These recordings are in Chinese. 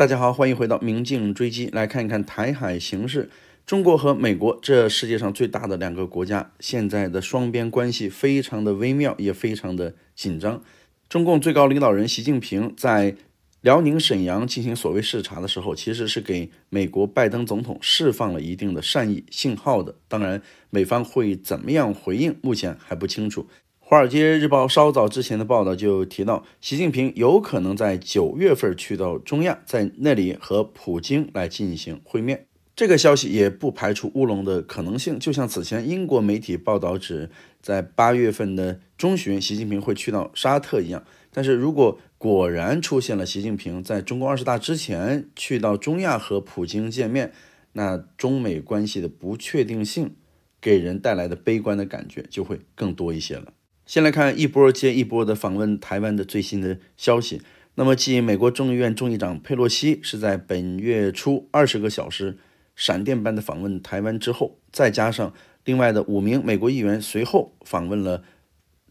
大家好，欢迎回到《明镜追击》，来看一看台海形势。中国和美国这世界上最大的两个国家，现在的双边关系非常的微妙，也非常的紧张。中共最高领导人习近平在辽宁沈阳进行所谓视察的时候，其实是给美国拜登总统释放了一定的善意信号的。当然，美方会怎么样回应，目前还不清楚。华尔街日报稍早之前的报道就提到，习近平有可能在九月份去到中亚，在那里和普京来进行会面。这个消息也不排除乌龙的可能性，就像此前英国媒体报道指在八月份的中旬，习近平会去到沙特一样。但是如果果然出现了习近平在中共二十大之前去到中亚和普京见面，那中美关系的不确定性给人带来的悲观的感觉就会更多一些了。先来看一波接一波的访问台湾的最新的消息。那么，继美国众议院众议长佩洛西是在本月初二十个小时闪电般的访问台湾之后，再加上另外的五名美国议员随后访问了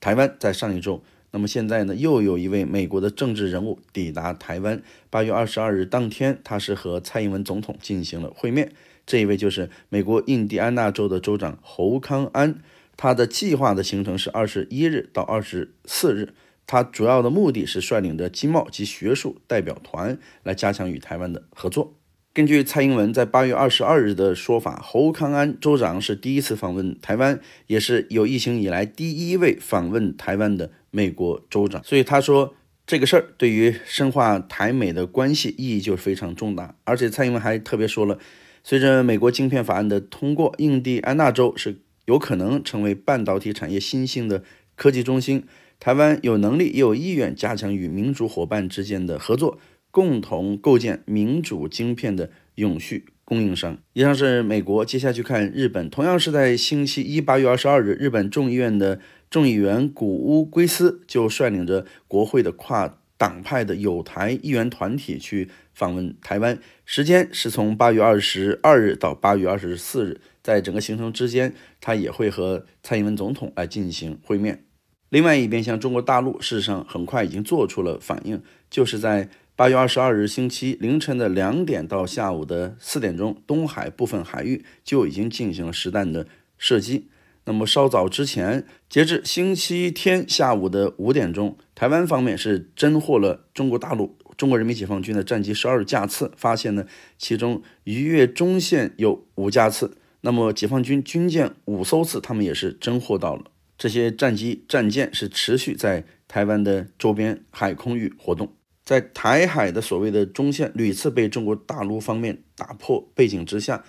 台湾，在上一周。那么现在呢，又有一位美国的政治人物抵达台湾。八月二十二日当天，他是和蔡英文总统进行了会面。这一位就是美国印第安纳州的州长侯康安。他的计划的行程是二十一日到二十四日，他主要的目的是率领着经贸及学术代表团来加强与台湾的合作。根据蔡英文在八月二十二日的说法，侯康安州长是第一次访问台湾，也是有疫情以来第一位访问台湾的美国州长。所以他说这个事儿对于深化台美的关系意义就非常重大。而且蔡英文还特别说了，随着美国晶片法案的通过，印第安纳州是。有可能成为半导体产业新兴的科技中心。台湾有能力也有意愿加强与民主伙伴之间的合作，共同构建民主晶片的永续供应商。以上是美国，接下去看日本，同样是在星期一八月二十二日，日本众议院的众议员谷屋圭司就率领着国会的跨。党派的友台议员团体去访问台湾，时间是从八月二十二日到八月二十四日，在整个行程之间，他也会和蔡英文总统来进行会面。另外一边，像中国大陆，事实上很快已经做出了反应，就是在八月二十二日星期凌晨的两点到下午的四点钟，东海部分海域就已经进行了实弹的射击。那么稍早之前，截至星期天下午的五点钟，台湾方面是侦获了中国大陆中国人民解放军的战机十二架次，发现呢其中逾越中线有五架次。那么解放军军舰五艘次，他们也是侦获到了这些战机战舰是持续在台湾的周边海空域活动，在台海的所谓的中线屡次被中国大陆方面打破背景之下。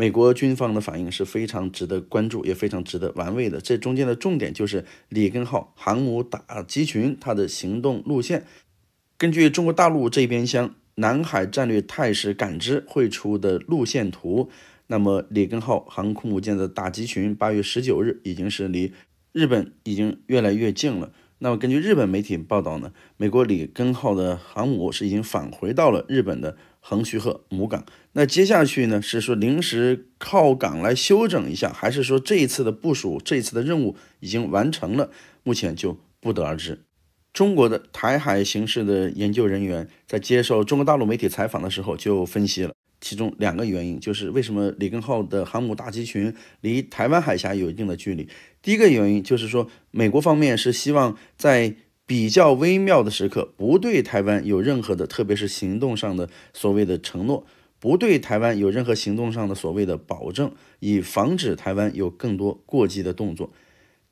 美国军方的反应是非常值得关注，也非常值得玩味的。这中间的重点就是里根号航母打击群它的行动路线。根据中国大陆这边向南海战略态势感知绘出的路线图，那么里根号航空母舰的打击群，八月十九日已经是离日本已经越来越近了。那么根据日本媒体报道呢，美国里根号的航母是已经返回到了日本的。横须贺母港，那接下去呢？是说临时靠港来休整一下，还是说这一次的部署、这一次的任务已经完成了？目前就不得而知。中国的台海形势的研究人员在接受中国大陆媒体采访的时候，就分析了其中两个原因，就是为什么李根浩的航母打击群离台湾海峡有一定的距离。第一个原因就是说，美国方面是希望在比较微妙的时刻，不对台湾有任何的，特别是行动上的所谓的承诺，不对台湾有任何行动上的所谓的保证，以防止台湾有更多过激的动作。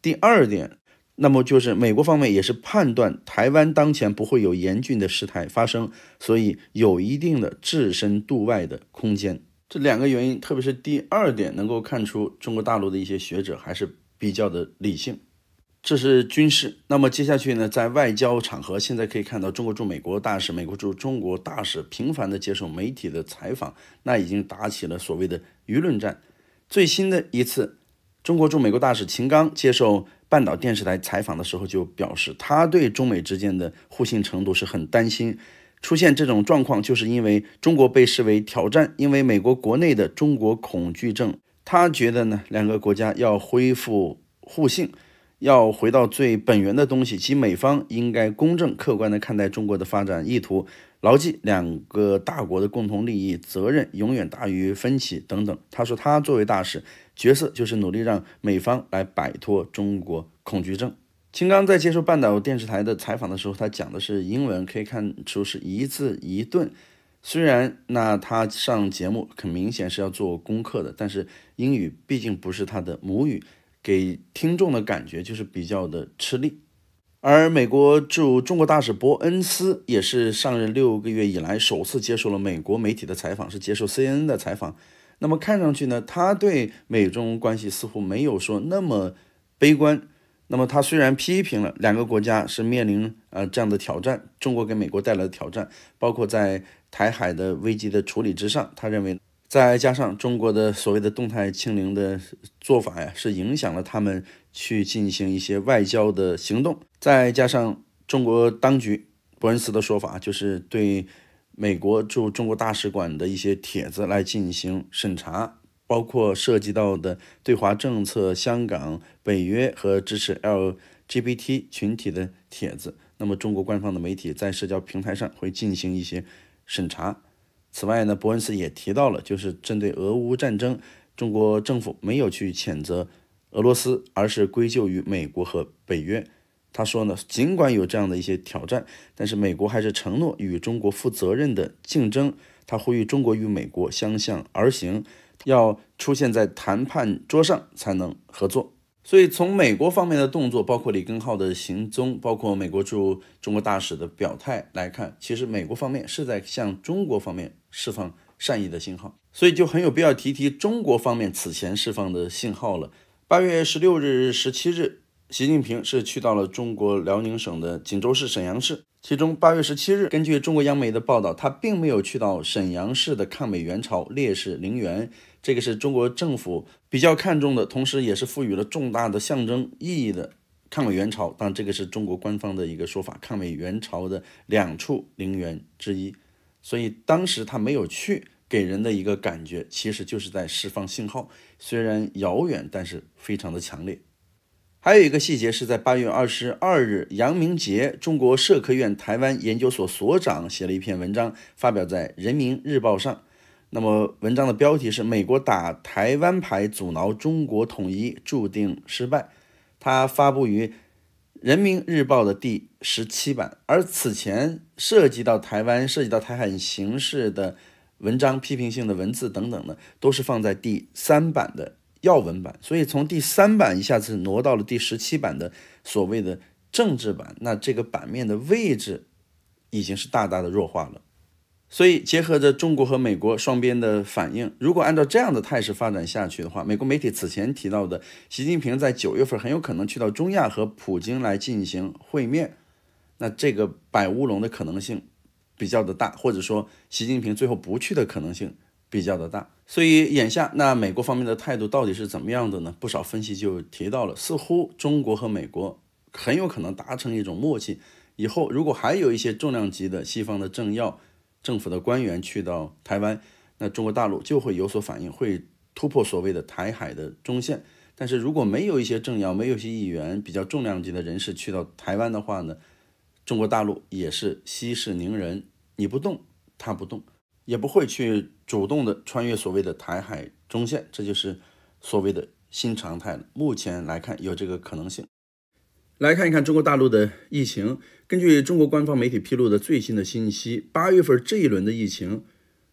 第二点，那么就是美国方面也是判断台湾当前不会有严峻的事态发生，所以有一定的置身度外的空间。这两个原因，特别是第二点，能够看出中国大陆的一些学者还是比较的理性。这是军事。那么接下去呢，在外交场合，现在可以看到中国驻美国大使、美国驻中国大使频繁的接受媒体的采访，那已经打起了所谓的舆论战。最新的一次，中国驻美国大使秦刚接受半岛电视台采访的时候就表示，他对中美之间的互信程度是很担心。出现这种状况，就是因为中国被视为挑战，因为美国国内的中国恐惧症。他觉得呢，两个国家要恢复互信。要回到最本源的东西，即美方应该公正、客观地看待中国的发展意图，牢记两个大国的共同利益、责任永远大于分歧等等。他说，他作为大使角色，就是努力让美方来摆脱中国恐惧症。金刚在接受半岛电视台的采访的时候，他讲的是英文，可以看出是一字一顿。虽然那他上节目很明显是要做功课的，但是英语毕竟不是他的母语。给听众的感觉就是比较的吃力，而美国驻中国大使伯恩斯也是上任六个月以来首次接受了美国媒体的采访，是接受 C N n 的采访。那么看上去呢，他对美中关系似乎没有说那么悲观。那么他虽然批评了两个国家是面临呃这样的挑战，中国给美国带来的挑战，包括在台海的危机的处理之上，他认为。再加上中国的所谓的动态清零的做法呀，是影响了他们去进行一些外交的行动。再加上中国当局伯恩斯的说法，就是对美国驻中国大使馆的一些帖子来进行审查，包括涉及到的对华政策、香港、北约和支持 LGBT 群体的帖子。那么，中国官方的媒体在社交平台上会进行一些审查。此外呢，伯恩斯也提到了，就是针对俄乌战争，中国政府没有去谴责俄罗斯，而是归咎于美国和北约。他说呢，尽管有这样的一些挑战，但是美国还是承诺与中国负责任的竞争。他呼吁中国与美国相向而行，要出现在谈判桌上才能合作。所以从美国方面的动作，包括李根浩的行踪，包括美国驻中国大使的表态来看，其实美国方面是在向中国方面。释放善意的信号，所以就很有必要提提中国方面此前释放的信号了。八月十六日、十七日，习近平是去到了中国辽宁省的锦州市、沈阳市。其中，八月十七日，根据中国央媒的报道，他并没有去到沈阳市的抗美援朝烈士陵园，这个是中国政府比较看重的，同时也是赋予了重大的象征意义的抗美援朝。但这个是中国官方的一个说法，抗美援朝的两处陵园之一。所以当时他没有去，给人的一个感觉，其实就是在释放信号，虽然遥远，但是非常的强烈。还有一个细节是在八月二十二日，杨明杰，中国社科院台湾研究所所长，写了一篇文章，发表在《人民日报》上。那么文章的标题是《美国打台湾牌阻挠中国统一注定失败》，他发布于。人民日报的第十七版，而此前涉及到台湾、涉及到台海形势的文章、批评性的文字等等呢，都是放在第三版的要闻版，所以从第三版一下子挪到了第十七版的所谓的政治版，那这个版面的位置已经是大大的弱化了。所以，结合着中国和美国双边的反应，如果按照这样的态势发展下去的话，美国媒体此前提到的习近平在九月份很有可能去到中亚和普京来进行会面，那这个摆乌龙的可能性比较的大，或者说习近平最后不去的可能性比较的大。所以，眼下那美国方面的态度到底是怎么样的呢？不少分析就提到了，似乎中国和美国很有可能达成一种默契，以后如果还有一些重量级的西方的政要。政府的官员去到台湾，那中国大陆就会有所反应，会突破所谓的台海的中线。但是如果没有一些政要、没有一些议员比较重量级的人士去到台湾的话呢，中国大陆也是息事宁人，你不动他不动，也不会去主动的穿越所谓的台海中线，这就是所谓的新常态了。目前来看，有这个可能性。来看一看中国大陆的疫情。根据中国官方媒体披露的最新的信息，八月份这一轮的疫情，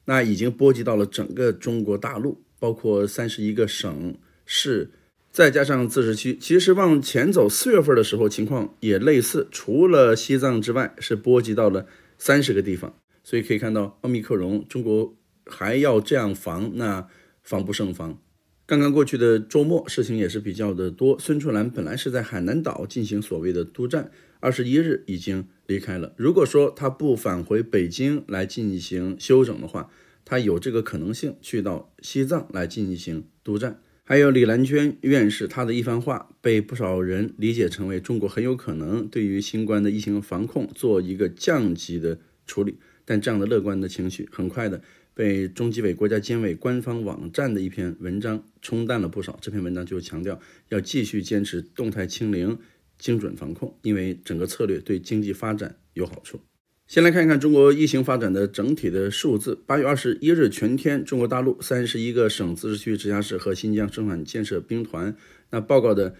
那已经波及到了整个中国大陆，包括三十一个省市，再加上自治区。其实往前走，四月份的时候情况也类似，除了西藏之外，是波及到了三十个地方。所以可以看到，奥密克戎，中国还要这样防，那防不胜防。刚刚过去的周末，事情也是比较的多。孙春兰本来是在海南岛进行所谓的督战，二十一日已经离开了。如果说他不返回北京来进行休整的话，他有这个可能性去到西藏来进行督战。还有李兰娟院士她的一番话，被不少人理解成为中国很有可能对于新冠的疫情防控做一个降级的处理。但这样的乐观的情绪，很快的。被中纪委、国家监委官方网站的一篇文章冲淡了不少。这篇文章就强调要继续坚持动态清零、精准防控，因为整个策略对经济发展有好处。先来看一看中国疫情发展的整体的数字：八月二十一日全天，中国大陆三十一个省、自治区、直辖市和新疆生产建设兵团那报告的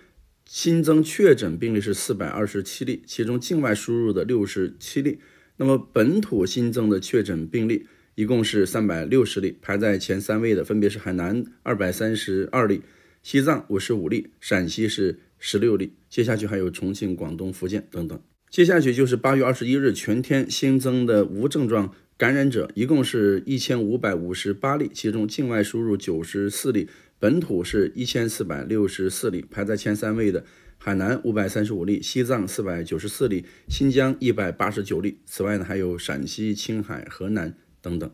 新增确诊病例是四百二十七例，其中境外输入的六十七例，那么本土新增的确诊病例。一共是三百六十例，排在前三位的分别是海南二百三十二例、西藏五十五例、陕西是十六例。接下去还有重庆、广东、福建等等。接下去就是八月二十一日全天新增的无症状感染者，一共是一千五百五十八例，其中境外输入九十四例，本土是一千四百六十四例。排在前三位的海南五百三十五例、西藏四百九十四例、新疆一百八十九例。此外呢，还有陕西、青海、河南。等等，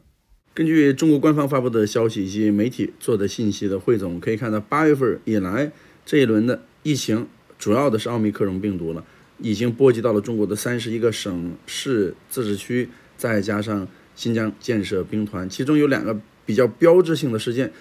根据中国官方发布的消息以及媒体做的信息的汇总，可以看到八月份以来这一轮的疫情，主要的是奥密克戎病毒了，已经波及到了中国的三十一个省市自治区，再加上新疆建设兵团。其中有两个比较标志性的事件，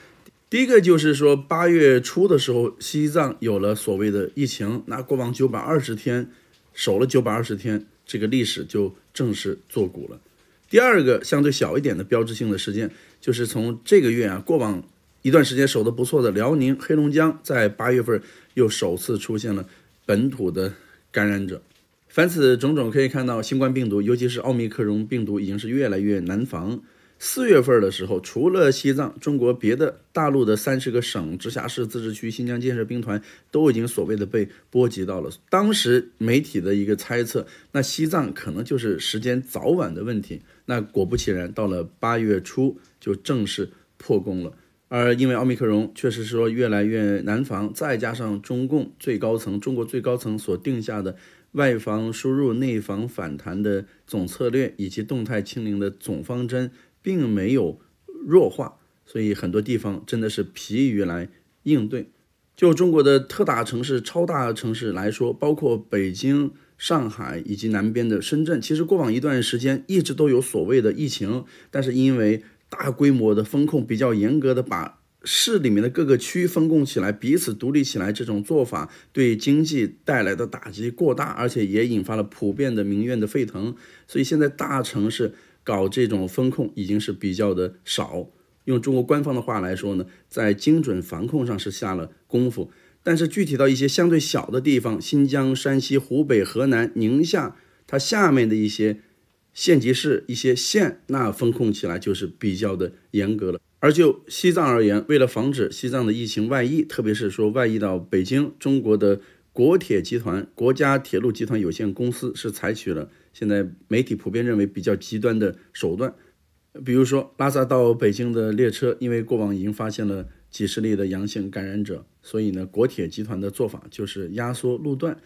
第一个就是说八月初的时候，西藏有了所谓的疫情，那过往九百二十天，守了九百二十天，这个历史就正式作古了。第二个相对小一点的标志性的事件，就是从这个月啊，过往一段时间守得不错的辽宁、黑龙江，在八月份又首次出现了本土的感染者。凡此种种，可以看到新冠病毒，尤其是奥密克戎病毒，已经是越来越难防。四月份的时候，除了西藏，中国别的大陆的三十个省、直辖市、自治区，新疆建设兵团都已经所谓的被波及到了。当时媒体的一个猜测，那西藏可能就是时间早晚的问题。那果不其然，到了八月初就正式破功了。而因为奥密克戎确实是说越来越难防，再加上中共最高层、中国最高层所定下的外防输入、内防反弹的总策略，以及动态清零的总方针。并没有弱化，所以很多地方真的是疲于来应对。就中国的特大城市、超大城市来说，包括北京、上海以及南边的深圳，其实过往一段时间一直都有所谓的疫情，但是因为大规模的封控比较严格的，把市里面的各个区分控起来，彼此独立起来，这种做法对经济带来的打击过大，而且也引发了普遍的民怨的沸腾，所以现在大城市。搞这种风控已经是比较的少，用中国官方的话来说呢，在精准防控上是下了功夫，但是具体到一些相对小的地方，新疆、山西、湖北、河南、宁夏，它下面的一些县级市、一些县，那风控起来就是比较的严格了。而就西藏而言，为了防止西藏的疫情外溢，特别是说外溢到北京，中国的国铁集团、国家铁路集团有限公司是采取了。现在媒体普遍认为比较极端的手段，比如说拉萨到北京的列车，因为过往已经发现了几十例的阳性感染者，所以呢，国铁集团的做法就是压缩路段，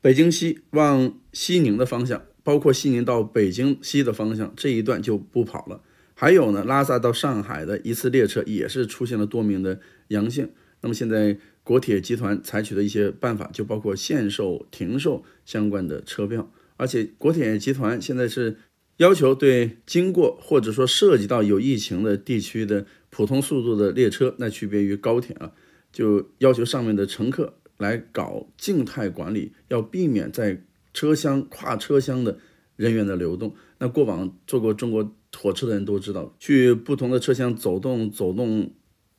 北京西往西宁的方向，包括西宁到北京西的方向这一段就不跑了。还有呢，拉萨到上海的一次列车也是出现了多名的阳性，那么现在国铁集团采取的一些办法就包括限售、停售相关的车票。而且国铁集团现在是要求对经过或者说涉及到有疫情的地区的普通速度的列车，那区别于高铁啊，就要求上面的乘客来搞静态管理，要避免在车厢跨车厢的人员的流动。那过往坐过中国火车的人都知道，去不同的车厢走动走动，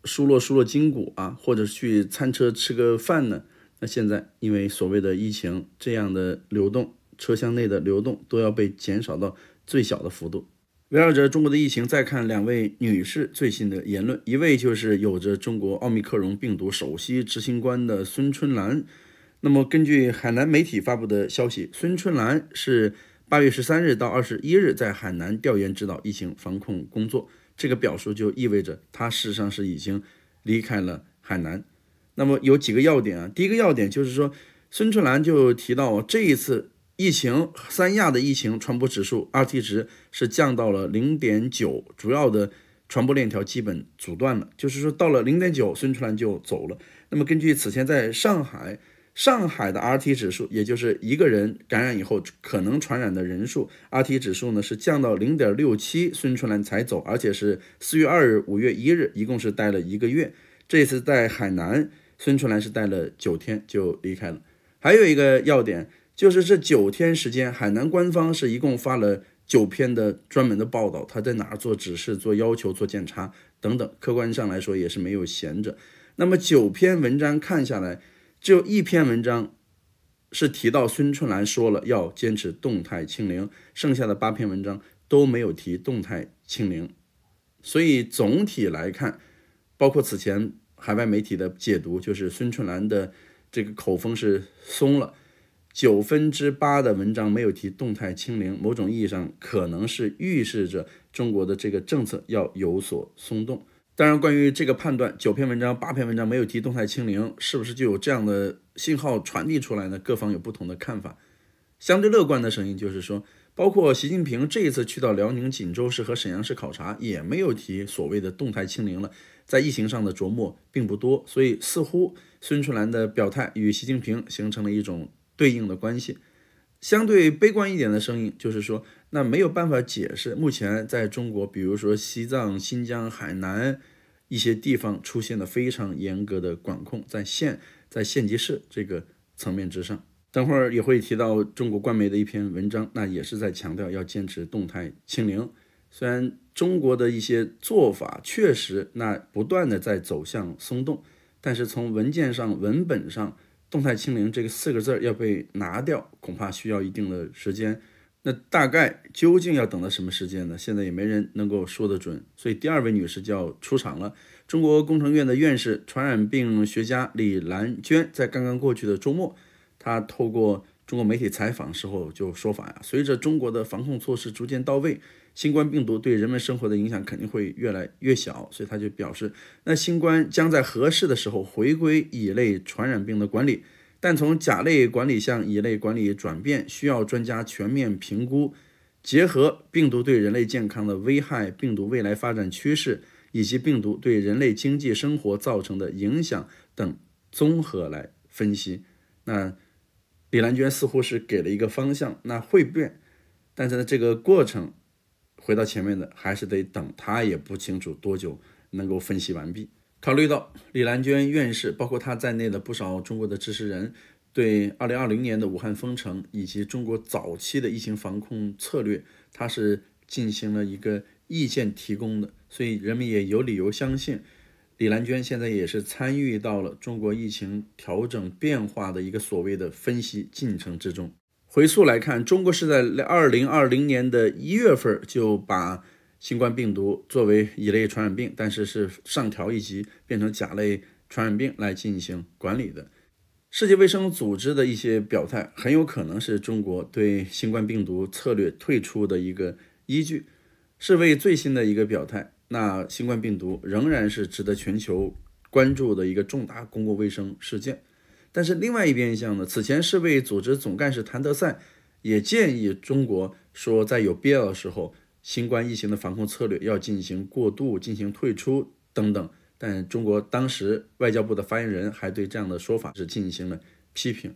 疏落疏落筋骨啊，或者去餐车吃个饭呢。那现在因为所谓的疫情，这样的流动。车厢内的流动都要被减少到最小的幅度。围绕着中国的疫情，再看两位女士最新的言论，一位就是有着中国奥密克戎病毒首席执行官的孙春兰。那么，根据海南媒体发布的消息，孙春兰是八月十三日到二十一日在海南调研指导疫情防控工作。这个表述就意味着她事实上是已经离开了海南。那么有几个要点啊，第一个要点就是说，孙春兰就提到这一次。疫情三亚的疫情传播指数 R T 值是降到了零点九，主要的传播链条基本阻断了。就是说到了零点九，孙春兰就走了。那么根据此前在上海，上海的 R T 指数，也就是一个人感染以后可能传染的人数，R T 指数呢是降到零点六七，孙春兰才走。而且是四月二日、五月一日，一共是待了一个月。这次在海南，孙春兰是待了九天就离开了。还有一个要点。就是这九天时间，海南官方是一共发了九篇的专门的报道，他在哪儿做指示、做要求、做检查等等，客观上来说也是没有闲着。那么九篇文章看下来，只有一篇文章是提到孙春兰说了要坚持动态清零，剩下的八篇文章都没有提动态清零。所以总体来看，包括此前海外媒体的解读，就是孙春兰的这个口风是松了。九分之八的文章没有提动态清零，某种意义上可能是预示着中国的这个政策要有所松动。当然，关于这个判断，九篇文章八篇文章没有提动态清零，是不是就有这样的信号传递出来呢？各方有不同的看法。相对乐观的声音就是说，包括习近平这一次去到辽宁锦州市和沈阳市考察，也没有提所谓的动态清零了，在疫情上的琢磨并不多。所以，似乎孙春兰的表态与习近平形成了一种。对应的关系，相对悲观一点的声音就是说，那没有办法解释目前在中国，比如说西藏、新疆、海南一些地方出现的非常严格的管控，在县在县级市这个层面之上，等会儿也会提到中国官媒的一篇文章，那也是在强调要坚持动态清零。虽然中国的一些做法确实那不断的在走向松动，但是从文件上、文本上。动态清零这个四个字儿要被拿掉，恐怕需要一定的时间。那大概究竟要等到什么时间呢？现在也没人能够说得准。所以第二位女士就要出场了。中国工程院的院士、传染病学家李兰娟，在刚刚过去的周末，她透过。中国媒体采访时候就说法呀，随着中国的防控措施逐渐到位，新冠病毒对人们生活的影响肯定会越来越小，所以他就表示，那新冠将在合适的时候回归乙类传染病的管理，但从甲类管理向乙类管理转变需要专家全面评估，结合病毒对人类健康的危害、病毒未来发展趋势以及病毒对人类经济生活造成的影响等综合来分析，那。李兰娟似乎是给了一个方向，那会变，但是呢，这个过程回到前面的还是得等，他也不清楚多久能够分析完毕。考虑到李兰娟院士包括他在内的不少中国的知识人对2020年的武汉封城以及中国早期的疫情防控策略，他是进行了一个意见提供的，所以人们也有理由相信。李兰娟现在也是参与到了中国疫情调整变化的一个所谓的分析进程之中。回溯来看，中国是在二零二零年的一月份就把新冠病毒作为乙类传染病，但是是上调一级变成甲类传染病来进行管理的。世界卫生组织的一些表态，很有可能是中国对新冠病毒策略退出的一个依据，是为最新的一个表态。那新冠病毒仍然是值得全球关注的一个重大公共卫生事件，但是另外一边向呢，此前世卫组织总干事谭德塞也建议中国说，在有必要的时候，新冠疫情的防控策略要进行过渡、进行退出等等。但中国当时外交部的发言人还对这样的说法是进行了批评。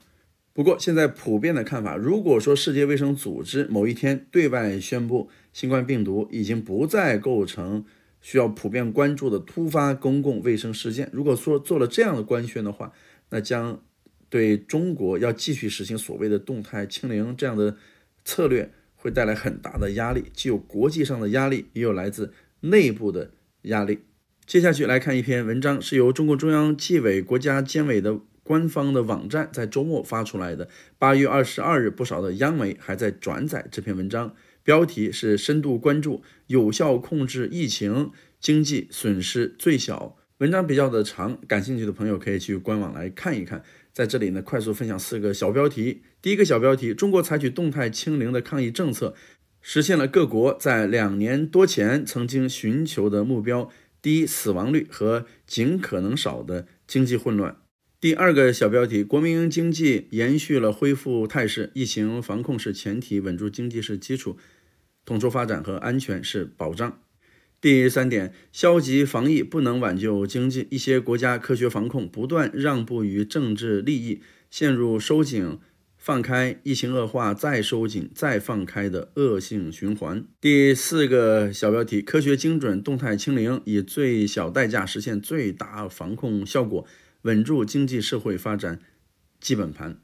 不过现在普遍的看法，如果说世界卫生组织某一天对外宣布新冠病毒已经不再构成。需要普遍关注的突发公共卫生事件。如果说做了这样的官宣的话，那将对中国要继续实行所谓的动态清零这样的策略会带来很大的压力，既有国际上的压力，也有来自内部的压力。接下去来看一篇文章，是由中共中央纪委国家监委的官方的网站在周末发出来的。八月二十二日，不少的央媒还在转载这篇文章。标题是深度关注，有效控制疫情，经济损失最小。文章比较的长，感兴趣的朋友可以去官网来看一看。在这里呢，快速分享四个小标题。第一个小标题：中国采取动态清零的抗疫政策，实现了各国在两年多前曾经寻求的目标——低死亡率和尽可能少的经济混乱。第二个小标题：国民经济延续了恢复态势，疫情防控是前提，稳住经济是基础。统筹发展和安全是保障。第三点，消极防疫不能挽救经济，一些国家科学防控不断让步于政治利益，陷入收紧、放开、疫情恶化、再收紧、再放开的恶性循环。第四个小标题：科学精准、动态清零，以最小代价实现最大防控效果，稳住经济社会发展基本盘。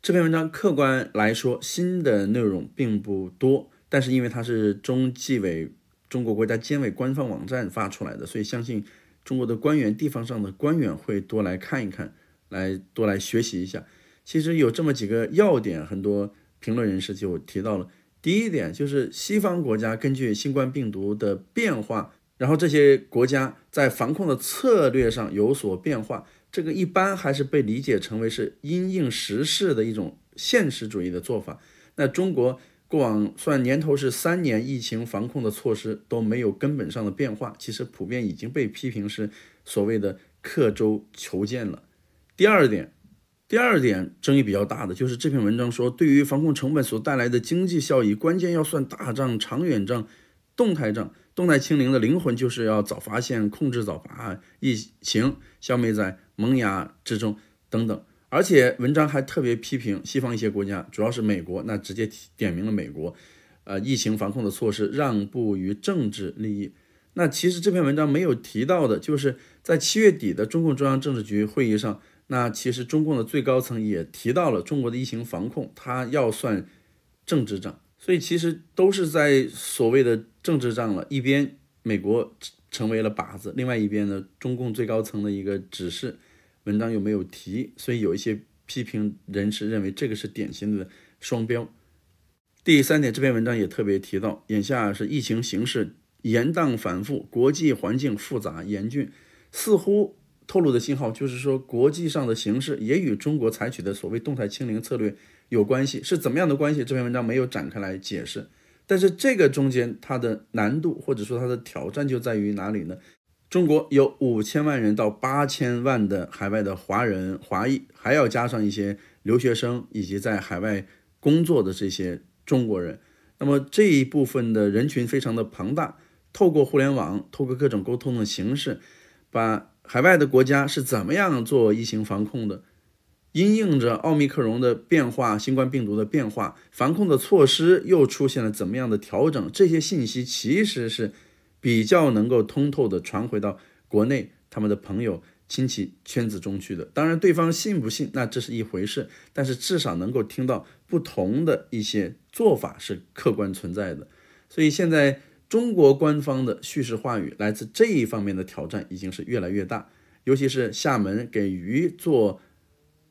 这篇文章客观来说，新的内容并不多。但是因为它是中纪委、中国国家监委官方网站发出来的，所以相信中国的官员、地方上的官员会多来看一看，来多来学习一下。其实有这么几个要点，很多评论人士就提到了。第一点就是西方国家根据新冠病毒的变化，然后这些国家在防控的策略上有所变化，这个一般还是被理解成为是因应时事的一种现实主义的做法。那中国。过往算年头是三年疫情防控的措施都没有根本上的变化，其实普遍已经被批评是所谓的刻舟求剑了。第二点，第二点争议比较大的就是这篇文章说，对于防控成本所带来的经济效益，关键要算大账、长远账、动态账。动态清零的灵魂就是要早发现、控制早发疫情，消灭在萌芽之中等等。而且文章还特别批评西方一些国家，主要是美国，那直接点名了美国，呃，疫情防控的措施让步于政治利益。那其实这篇文章没有提到的，就是在七月底的中共中央政治局会议上，那其实中共的最高层也提到了中国的疫情防控，它要算政治账。所以其实都是在所谓的政治账了，一边美国成为了靶子，另外一边呢，中共最高层的一个指示。文章又没有提？所以有一些批评人士认为这个是典型的双标。第三点，这篇文章也特别提到，眼下是疫情形势严荡反复，国际环境复杂严峻，似乎透露的信号就是说，国际上的形势也与中国采取的所谓动态清零策略有关系，是怎么样的关系？这篇文章没有展开来解释。但是这个中间它的难度或者说它的挑战就在于哪里呢？中国有五千万人到八千万的海外的华人、华裔，还要加上一些留学生以及在海外工作的这些中国人，那么这一部分的人群非常的庞大。透过互联网，透过各种沟通的形式，把海外的国家是怎么样做疫情防控的，因应着奥密克戎的变化、新冠病毒的变化，防控的措施又出现了怎么样的调整，这些信息其实是。比较能够通透的传回到国内他们的朋友亲戚圈子中去的，当然对方信不信那这是一回事，但是至少能够听到不同的一些做法是客观存在的。所以现在中国官方的叙事话语来自这一方面的挑战已经是越来越大，尤其是厦门给鱼做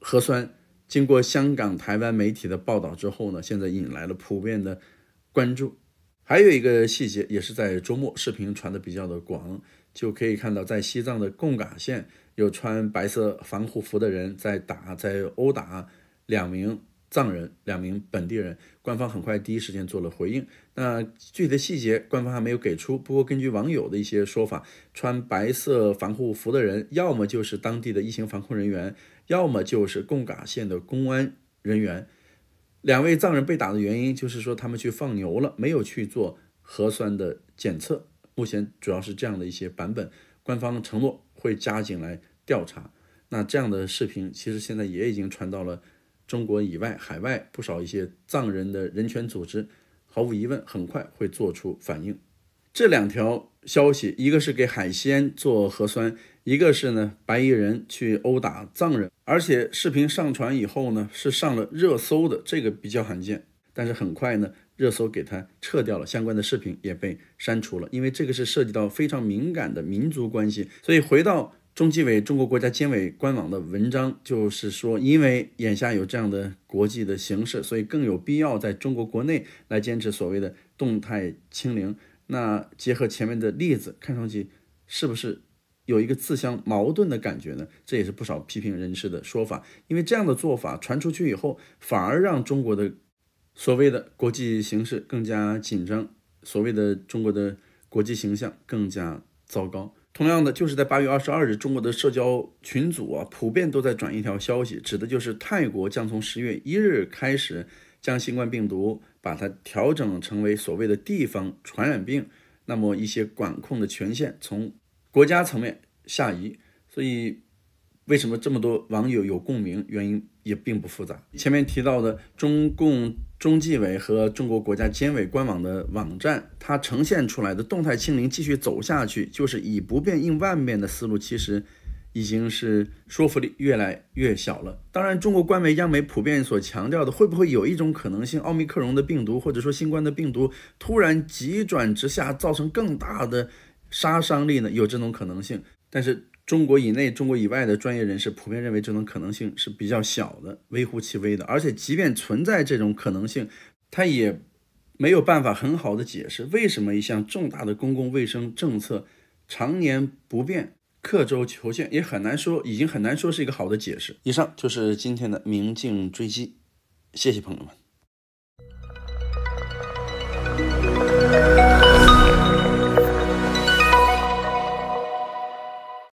核酸，经过香港、台湾媒体的报道之后呢，现在引来了普遍的关注。还有一个细节，也是在周末，视频传的比较的广，就可以看到在西藏的贡嘎县，有穿白色防护服的人在打，在殴打两名藏人、两名本地人。官方很快第一时间做了回应，那具体的细节官方还没有给出。不过根据网友的一些说法，穿白色防护服的人要么就是当地的疫情防控人员，要么就是贡嘎县的公安人员。两位藏人被打的原因，就是说他们去放牛了，没有去做核酸的检测。目前主要是这样的一些版本。官方的承诺会加紧来调查。那这样的视频，其实现在也已经传到了中国以外，海外不少一些藏人的人权组织，毫无疑问，很快会做出反应。这两条消息，一个是给海鲜做核酸。一个是呢，白衣人去殴打藏人，而且视频上传以后呢，是上了热搜的，这个比较罕见。但是很快呢，热搜给它撤掉了，相关的视频也被删除了，因为这个是涉及到非常敏感的民族关系。所以回到中纪委、中国国家监委官网的文章，就是说，因为眼下有这样的国际的形势，所以更有必要在中国国内来坚持所谓的动态清零。那结合前面的例子，看上去是不是？有一个自相矛盾的感觉呢，这也是不少批评人士的说法。因为这样的做法传出去以后，反而让中国的所谓的国际形势更加紧张，所谓的中国的国际形象更加糟糕。同样的，就是在八月二十二日，中国的社交群组啊，普遍都在转一条消息，指的就是泰国将从十月一日开始将新冠病毒把它调整成为所谓的地方传染病，那么一些管控的权限从。国家层面下移，所以为什么这么多网友有共鸣？原因也并不复杂。前面提到的中共中纪委和中国国家监委官网的网站，它呈现出来的动态清零继续走下去，就是以不变应万变的思路，其实已经是说服力越来越小了。当然，中国官媒央媒普遍所强调的，会不会有一种可能性，奥密克戎的病毒或者说新冠的病毒突然急转直下，造成更大的？杀伤力呢？有这种可能性，但是中国以内、中国以外的专业人士普遍认为这种可能性是比较小的、微乎其微的。而且，即便存在这种可能性，它也没有办法很好的解释为什么一项重大的公共卫生政策常年不变、刻舟求剑，也很难说已经很难说是一个好的解释。以上就是今天的明镜追击，谢谢朋友们。